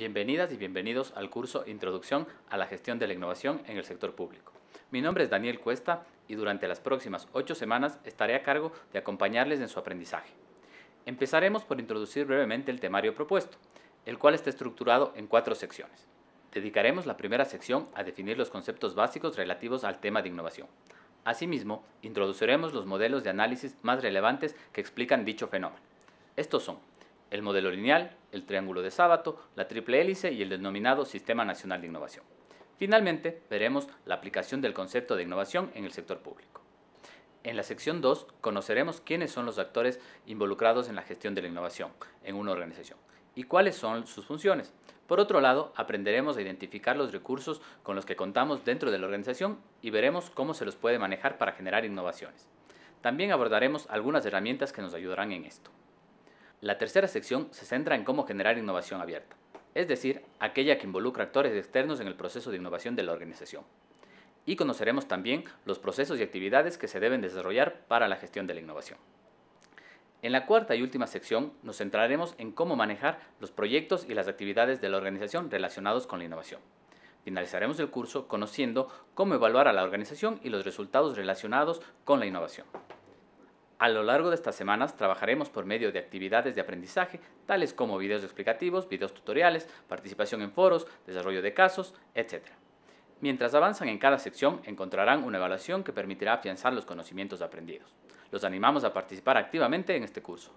Bienvenidas y bienvenidos al curso Introducción a la Gestión de la Innovación en el Sector Público. Mi nombre es Daniel Cuesta y durante las próximas ocho semanas estaré a cargo de acompañarles en su aprendizaje. Empezaremos por introducir brevemente el temario propuesto, el cual está estructurado en cuatro secciones. Dedicaremos la primera sección a definir los conceptos básicos relativos al tema de innovación. Asimismo, introduciremos los modelos de análisis más relevantes que explican dicho fenómeno. Estos son el modelo lineal, el triángulo de sábato, la triple hélice y el denominado Sistema Nacional de Innovación. Finalmente, veremos la aplicación del concepto de innovación en el sector público. En la sección 2 conoceremos quiénes son los actores involucrados en la gestión de la innovación en una organización y cuáles son sus funciones. Por otro lado, aprenderemos a identificar los recursos con los que contamos dentro de la organización y veremos cómo se los puede manejar para generar innovaciones. También abordaremos algunas herramientas que nos ayudarán en esto. La tercera sección se centra en cómo generar innovación abierta, es decir, aquella que involucra actores externos en el proceso de innovación de la organización. Y conoceremos también los procesos y actividades que se deben desarrollar para la gestión de la innovación. En la cuarta y última sección nos centraremos en cómo manejar los proyectos y las actividades de la organización relacionados con la innovación. Finalizaremos el curso conociendo cómo evaluar a la organización y los resultados relacionados con la innovación. A lo largo de estas semanas trabajaremos por medio de actividades de aprendizaje, tales como videos explicativos, videos tutoriales, participación en foros, desarrollo de casos, etc. Mientras avanzan en cada sección, encontrarán una evaluación que permitirá afianzar los conocimientos aprendidos. Los animamos a participar activamente en este curso.